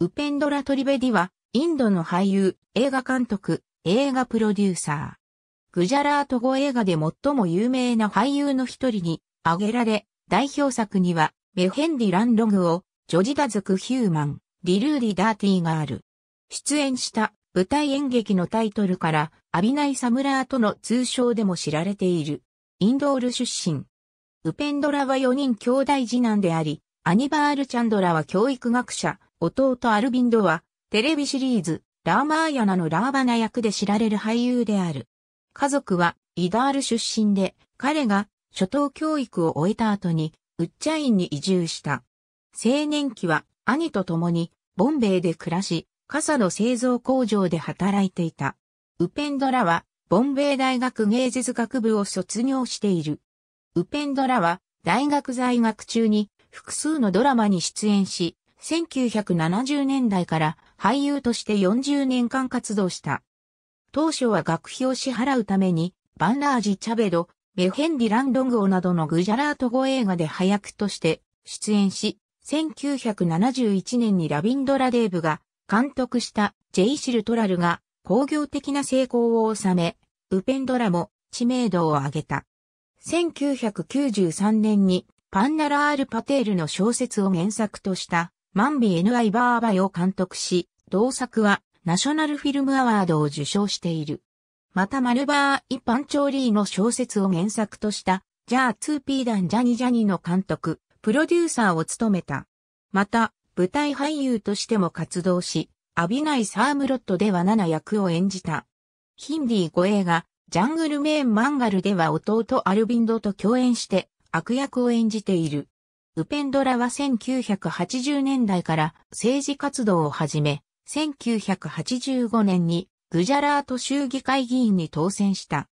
ウペンドラ・トリベディは、インドの俳優、映画監督、映画プロデューサー。グジャラート語映画で最も有名な俳優の一人に挙げられ、代表作には、メヘンディ・ランログを、ジョジダズク・ヒューマン、リルーディ・ダーティーがある。出演した舞台演劇のタイトルから、アビナイ・サムラーとの通称でも知られている。インドール出身。ウペンドラは4人兄弟次男であり、アニバール・チャンドラは教育学者。弟アルビンドは、テレビシリーズ、ラーマーヤナのラーバナ役で知られる俳優である。家族は、イダール出身で、彼が、初等教育を終えた後に、ウッチャインに移住した。青年期は、兄と共に、ボンベイで暮らし、傘の製造工場で働いていた。ウペンドラは、ボンベイ大学芸術学部を卒業している。ウペンドラは、大学在学中に、複数のドラマに出演し、1970年代から俳優として40年間活動した。当初は学費を支払うために、バンラージ・チャベド、メヘンディ・ランドングオなどのグジャラート語映画で配役として出演し、1971年にラビンドラ・デーブが監督したジェイシル・トラルが工業的な成功を収め、ウペンドラも知名度を上げた。1993年にパンナラール・パテールの小説を原作としたマンビ N.I. バーバイを監督し、同作はナショナルフィルムアワードを受賞している。またマルバーイ・パンチョーリーの小説を原作とした、ジャーツー・ピーダンジャニジャニの監督、プロデューサーを務めた。また、舞台俳優としても活動し、アビナイ・サームロットでは7役を演じた。ヒンディー語映画、ジャングル・メーン・マンガルでは弟アルビンドと共演して悪役を演じている。ウペンドラは1980年代から政治活動を始め、1985年にグジャラート州議会議員に当選した。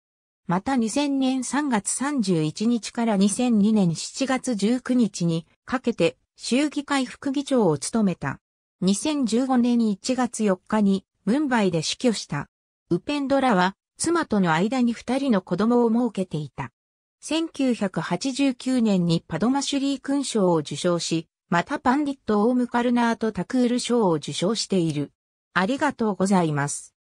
また2000年3月31日から2002年7月19日にかけて州議会副議長を務めた。2015年1月4日にムンバイで死去した。ウペンドラは妻との間に2人の子供を設けていた。1989年にパドマシュリー勲章を受賞し、またパンディット・オーム・カルナート・タクール賞を受賞している。ありがとうございます。